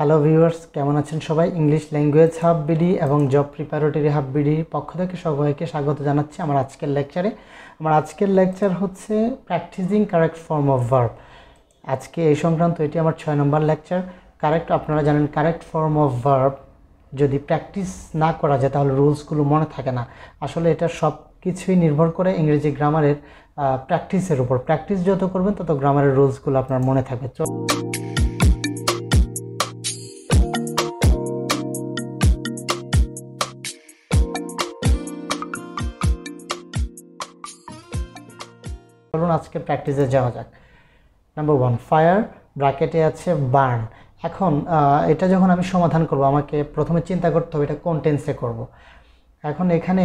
Hello viewers কেমন আছেন সবাই ইংলিশ ল্যাঙ্গুয়েজ হাব বিডি এবং জব প্রিপারেটরি হাব বিডির পক্ষ থেকে সবাইকে স্বাগত জানাচ্ছি আমার আজকের লেকচারে আমার আজকের লেকচার হচ্ছে practising correct form of verb আজকে এই সংক্রান্ত এটি আমার ছয় নম্বর লেকচার কারেক্ট আপনারা জানেন কারেক্ট ফর্ম অফ ভার্ব যদি প্র্যাকটিস না করা যায় তাহলে রুলসগুলো মনে থাকে না আসলে এটা সব কিছুই নির্ভর করে ইংরেজি গ্রামারের প্র্যাকটিসের উপর প্র্যাকটিস যত করবেন তত গ্রামারের রুলসগুলো আপনার মনে থাকবে চলুন আজকে প্র্যাকটিসে যাওয়া যাক নাম্বার ওয়ান ফায়ার ব্রাকেটে আছে বার্ন এখন এটা যখন আমি সমাধান করব আমাকে প্রথমে চিন্তা করতে হবে এটা কোন টেন্সে করব। এখন এখানে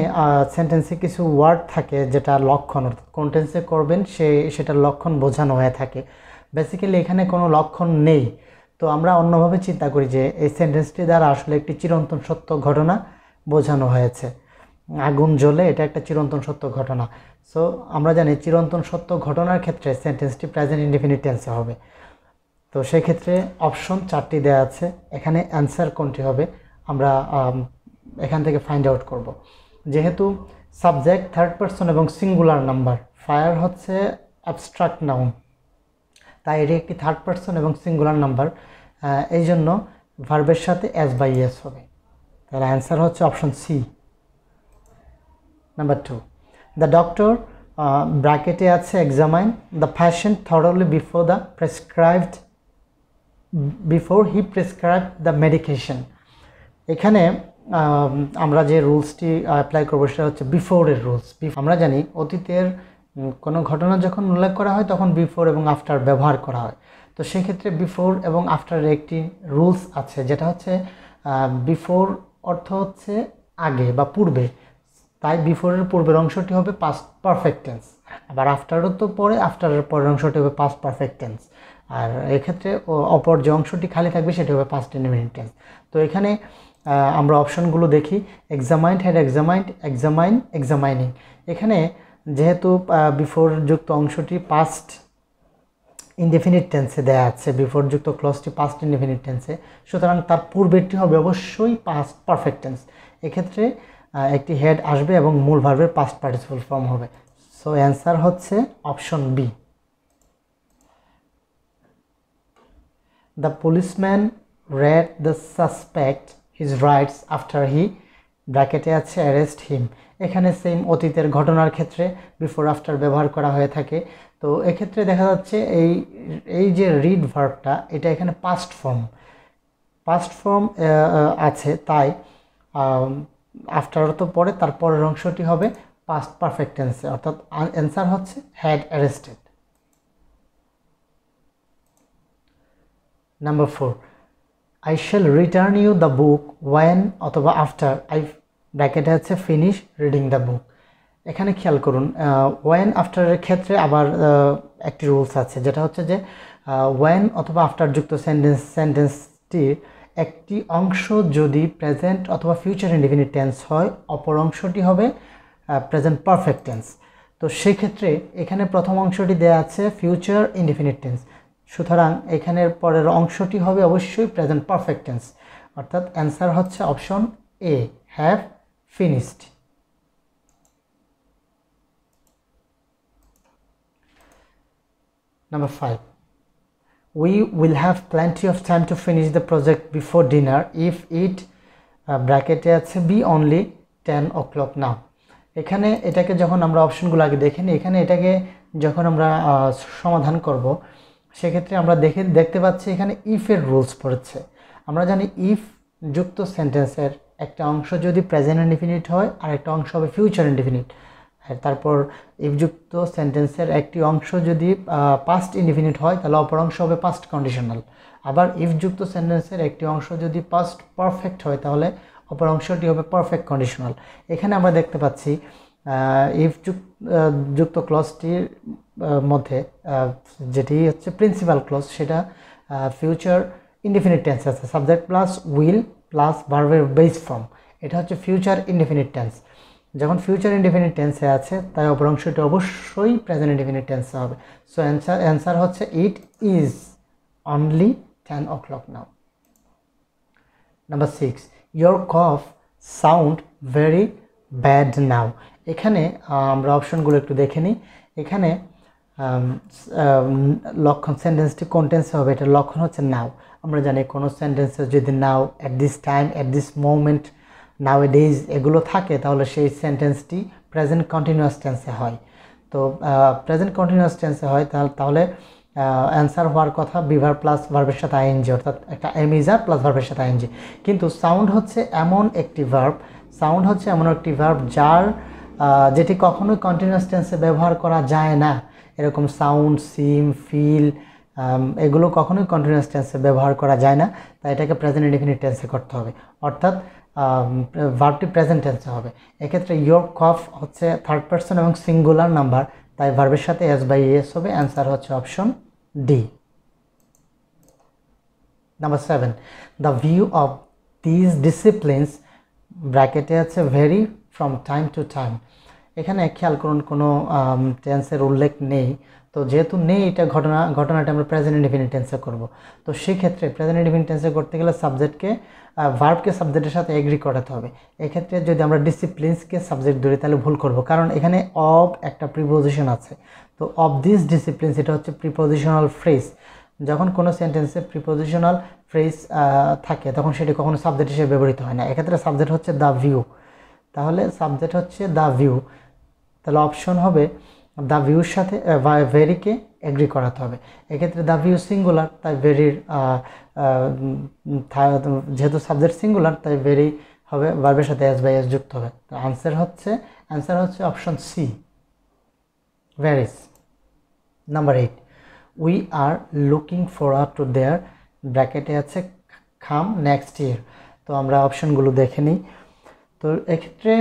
সেন্টেন্সে কিছু ওয়ার্ড থাকে যেটা লক্ষণ অর্থাৎ কোন টেন্সে করবেন সে সেটা লক্ষণ বোঝানো হয়ে থাকে বেসিক্যালি এখানে কোনো লক্ষণ নেই তো আমরা অন্যভাবে চিন্তা করি যে এই সেন্টেন্সটি দ্বারা আসলে একটি চিরন্তন সত্য ঘটনা বোঝানো হয়েছে আগুন জ্বলে এটা একটা চিরন্তন সত্য ঘটনা সো আমরা জানি চিরন্তন সত্য ঘটনার ক্ষেত্রে সেন্টেন্সটি প্রেজেন্ট ইন্ডিফিনিট টেন্সে হবে তো সেই ক্ষেত্রে অপশন চারটি দেয়া আছে এখানে অ্যান্সার কোনটি হবে আমরা um, এখান থেকে ফাইন্ড আউট করব যেহেতু সাবজেক্ট থার্ড পারসন এবং সিঙ্গুলার নাম্বার ফায়ার হচ্ছে অ্যাবস্ট্রাক্ট নাউন তাই এটি একটি থার্ড পারসন এবং সিঙ্গুলার নাম্বার এই জন্য ভার্বের সাথে অ্যাজ বাই এস হবে তাহলে অ্যান্সার হচ্ছে option C number two the doctor ব্র্যাকেটে আছে examine the patient thoroughly before the prescribed before he prescribe the medication এখানে আমরা যে রুলসটি অ্যাপ্লাই করবো সেটা হচ্ছে বিফোরের রুলস আমরা জানি অতীতের কোনো ঘটনা যখন উল্লেখ করা হয় তখন বিফোর এবং আফটার ব্যবহার করা হয় তো সেক্ষেত্রে বিফোর এবং আফটারের একটি রুলস আছে যেটা হচ্ছে বিফোর অর্থ হচ্ছে আগে বা পূর্বে তাই বিফোরের পূর্বের অংশটি হবে পাস্ট পারফেক্ট টেন্স আবার আফটারও তো পরে আফটারের পরের অংশটি হবে পাস্ট পারফেক্ট টেন্স আর এক্ষেত্রে অপর যে অংশটি খালি থাকবে সেটি হবে পাস্ট ইনিমিনিট টেন্স তো এখানে আমরা অপশনগুলো দেখি examined had examined examine examining এখানে যেহেতু বিফোর যুক্ত অংশটি পাস্ট ইনডেফিনিট টেন্সে দেওয়া আছে বিফোর যুক্ত ক্লসটি পাস্ট ইনডেফিনিট টেন্সে সুতরাং তার পূর্বেরটি হবে অবশ্যই পাস্ট পারফেক্ট টেন্স এক্ষেত্রে একটি হেড আসবে এবং মূল ভার্বের পাস্ট পার্টিসিপল ফর্ম হবে সো অ্যান্সার হচ্ছে option B the policeman read the suspect his rights after he ব্র্যাকেটে আছে অ্যারেস্ট হিম এখানে সেম অতীতের ঘটনার ক্ষেত্রে বিফোর আফটার ব্যবহার করা হয়ে থাকে তো এক্ষেত্রে দেখা যাচ্ছে এই এই যে রিড ভার্বটা এটা এখানে পাস্ট ফর্ম পাস্ট ফর্ম আছে তাই আফটার তো পরে তার পরের অংশটি হবে পাস্ট পারফেক্ট টেন্সে অর্থাৎ অ্যান্সার হচ্ছে had arrested number four I shall return you the book one অথবা আফটার আই ব্র্যাকেটে হচ্ছে ফিনিশ রিডিং দ্য বুক এখানে খেয়াল করুন ওয়েন আফটারের ক্ষেত্রে আবার একটি রুলস আছে যেটা হচ্ছে যে ওয়েন অথবা আফটার যুক্ত সেন্টেন্স সেন্টেন্সটির একটি অংশ যদি প্রেজেন্ট অথবা ফিউচার ইন্ডিফিনিট টেন্স হয় অপর অংশটি হবে প্রেজেন্ট পারফেক্ট টেন্স তো সেক্ষেত্রে এখানে প্রথম অংশটি দেয়া আছে ফিউচার ইন্ডিফিনিট টেন্স সুতরাং এখানের পরের অংশটি হবে অবশ্যই প্রেজেন্ট পারফেক্ট টেন্স অর্থাৎ অ্যান্সার হচ্ছে option A have finished number five we will have plenty of time to finish the project before dinner if it ব্র্যাকেটে uh, আছে be only ten o'clock now এখানে এটাকে যখন আমরা অপশনগুলো আগে দেখে নিই এখানে এটাকে যখন আমরা সমাধান করব সেক্ষেত্রে আমরা দেখে দেখতে পাচ্ছি এখানে ইফের রুলস পড়েছে আমরা জানি ইফ যুক্ত সেন্টেন্সের একটা অংশ যদি প্রেজেন্ট ইনডিফিনিট হয় আর একটা অংশ হবে ফিউচার ইনডিফিনিট হ্যাঁ, তারপর ইফযুক্ত সেন্টেন্সের একটি অংশ যদি পাস্ট ইনডিফিনিট হয় তাহলে অপর অংশ হবে পাস্ট কন্ডিশনাল আবার ইফযুক্ত সেন্টেন্সের একটি অংশ যদি পাস্ট পারফেক্ট হয় তাহলে অপর অংশটি হবে পারফেক্ট কন্ডিশনাল এখানে আমরা দেখতে পাচ্ছি ইফ যুক্ত ক্লজটির মধ্যে যেটি হচ্ছে প্রিন্সিপাল ক্লজ সেটা ফিউচার ইনডিফিনিট টেন্স আছে সাবজেক্ট প্লাস উইল প্লাস ভার্ভের বেস ফর্ম এটা হচ্ছে ফিউচার ইনডিফিনিট টেন্স যখন ফিউচার ইনডিফিনিট টেন্সে আছে তাই অপর অংশটি অবশ্যই প্রেজেন্ট ইনডিফিনিট টেন্সে হবে সো অ্যান্সার অ্যান্সার হচ্ছে it is only ten o'clock now number six your cough sound very bad now এখানে আমরা অপশনগুলো একটু দেখে নিই এখানে লক্ষণ সেন্টেন্সটি কোন টেন্সে হবে এটা লক্ষণ হচ্ছে নাও আমরা জানি কোনো সেন্টেন্সে যদি now at this time at this moment nowadays এগুলো থাকে তাহলে সেই সেন্টেন্সটি প্রেজেন্ট কন্টিনিউয়াস টেন্সে হয় তো প্রেজেন্ট কন্টিনিউয়াস টেন্সে হয় তাহলে তাহলে অ্যান্সার হওয়ার কথা বিভার প্লাস ভার্বের সাথে আইএনজি অর্থাৎ একটা এমিজার প্লাস ভার্বের সাথে আইএনজি কিন্তু সাউন্ড হচ্ছে এমন একটি ভার্ব সাউন্ড হচ্ছে এমন একটি ভার্ব যার যেটি কখনোই কন্টিনিউয়াস টেন্সে ব্যবহার করা যায় না এরকম সাউন্ড সিম ফিল এগুলো কখনোই কন্টিনিউয়াস টেন্সে ব্যবহার করা যায় না তাই এটাকে প্রেজেন্ট ইন্ডিফিনিট টেন্সে করতে হবে অর্থাৎ ভার্বটি প্রেজেন্ট টেন্সে হবে এক্ষেত্রে ইয়োর কফ হচ্ছে থার্ড পার্সন এবং সিঙ্গুলার নাম্বার তাই ভার্বের সাথে এস বাই এস হবে অ্যান্সার হচ্ছে option D number seven the view of these disciplines ব্র্যাকেটে আছে very from time to time এখানে খেয়াল করুন কোনো টেন্সের উল্লেখ নেই তো যেহেতু নেই এটা ঘটনা ঘটনাটা আমরা প্রেজেন্ট ইন্ডিফিনিট টেন্সে করব তো সেক্ষেত্রে প্রেজেন্ট ইন্ডিফিনিট টেন্সে করতে গেলে সাবজেক্টকে ভার্বকে সাবজেক্টের সাথে এগ্রি করাতে হবে এক্ষেত্রে যদি আমরা ডিসিপ্লিনসকে সাবজেক্ট ধরি তাহলে ভুল করব কারণ এখানে অব একটা প্রিপোজিশন আছে তো অব দিস ডিসিপ্লিনস এটা হচ্ছে প্রিপোজিশনাল ফ্রেজ যখন কোনো সেন্টেন্সে প্রিপোজিশনাল ফ্রেজ থাকে তখন সেটি কখনো সাবজেক্ট হিসেবে ব্যবহৃত হয় না এক্ষেত্রে সাবজেক্ট হচ্ছে দ্য ভিউ তাহলে সাবজেক্ট হচ্ছে দ্য ভিউ তাহলে অপশন হবে দ্য ভিউর সাথে ভেরিকে এগ্রি করাতে হবে এক্ষেত্রে দ্য ভিউ সিঙ্গুলার তাই ভেরির যেহেতু সাবজেক্ট সিঙ্গুলার তাই ভেরি হবে ভার্বের সাথে এস বাই এস যুক্ত হবে তো আনসার হচ্ছে অ্যান্সার হচ্ছে option C varies number eight we are looking forward to their ব্র্যাকেটে আছে খাম নেক্সট ইয়ার তো আমরা অপশনগুলো দেখে নিই তো এক্ষেত্রে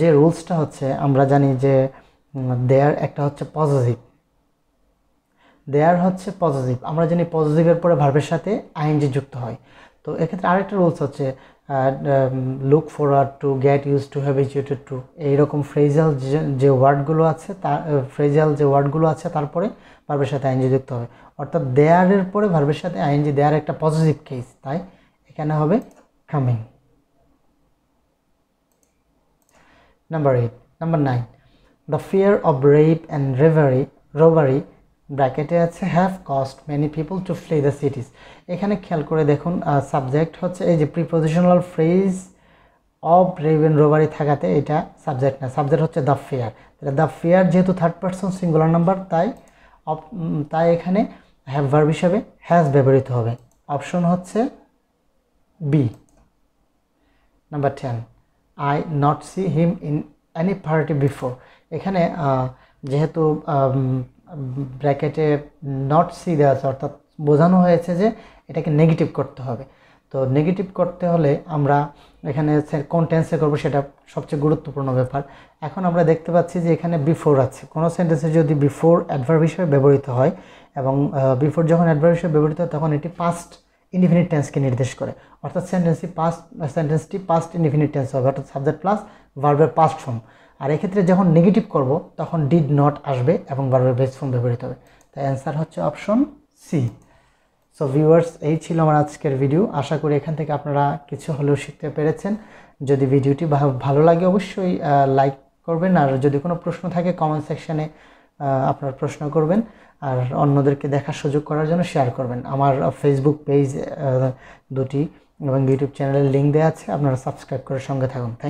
যে রুলসটা হচ্ছে আমরা জানি যে দেয়ার একটা হচ্ছে পজিটিভ দেয়ার হচ্ছে পজিটিভ আমরা জানি পজিটিভের পরে ভার্বের সাথে আইএনজি যুক্ত হয় তো এক্ষেত্রে আরেকটা রুলস হচ্ছে লুক আর to get used to habituated to এইরকম ফ্রেজাল যে ওয়ার্ডগুলো আছে তার ফ্রেজাল যে ওয়ার্ডগুলো আছে তারপরে ভার্বের সাথে আইএনজি যুক্ত হবে অর্থাৎ দেয়ারের পরে ভার্বের সাথে আইএনজি দেয়ার একটা পজিটিভ কেস তাই এখানে হবে coming number eight number nine the fear of rape and reverie রোভারি ব্র্যাকেটে আছে have cost many people to ফ্লে the cities এখানে খেয়াল করে দেখুন সাবজেক্ট হচ্ছে এই যে প্রিপোজিশনাল ফ্রেজ অব রেভেন রোভারি থাকাতে এটা সাবজেক্ট না সাবজেক্ট হচ্ছে দ্য ফেয়ার তাহলে দ্য ফেয়ার যেহেতু থার্ড পার্সন সিঙ্গুলার নাম্বার তাই তাই এখানে হ্যাভ ভার্ব হিসাবে হ্যাজ ব্যবহৃত হবে অপশন হচ্ছে B number ten I not see him in any party before এখানে যেহেতু ব্র্যাকেটে নট সি দেওয়া আছে অর্থাৎ বোঝানো হয়েছে যে এটাকে নেগেটিভ করতে হবে তো নেগেটিভ করতে হলে আমরা এখানে কোন টেন্সে করবো সেটা সবচেয়ে গুরুত্বপূর্ণ ব্যাপার এখন আমরা দেখতে পাচ্ছি যে এখানে বিফোর আছে কোনো সেন্টেন্সে যদি বিফোর অ্যাডভার হিসেবে ব্যবহৃত হয় এবং বিফোর যখন অ্যাডভার্ব হিসেবে ব্যবহৃত হয় তখন এটি পাস্ট ইনডিফিনিট টেন্সকে নির্দেশ করে অর্থাৎ সেন্টেন্সটি পাস্ট সেন্টেন্সটি পাস্ট ইনডিফিনিট টেন্স হবে অর্থাৎ সাবজেক্ট প্লাস ভার্বের পাস্ট ফর্ম আর এক্ষেত্রে যখন নেগেটিভ করব তখন ডিড নট আসবে এবং ভার্বের বেস ফর্ম ব্যবহৃত হবে তাই অ্যান্সার হচ্ছে অপশন সি সো ভিউয়ার্স এই ছিল আমার আজকের ভিডিও আশা করি এখান থেকে আপনারা কিছু হলেও শিখতে পেরেছেন যদি ভিডিওটি ভালো লাগে অবশ্যই লাইক করবেন আর যদি কোনো প্রশ্ন থাকে কমেন্ট সেকশানে আপনার প্রশ্ন করবেন আর অন্যদেরকে দেখার সুযোগ করার জন্য শেয়ার করবেন আমার ফেসবুক পেজ দুটি এবং ইউটিউব চ্যানেলের লিঙ্ক দেওয়া আছে আপনারা সাবস্ক্রাইব করে সঙ্গে থাকুন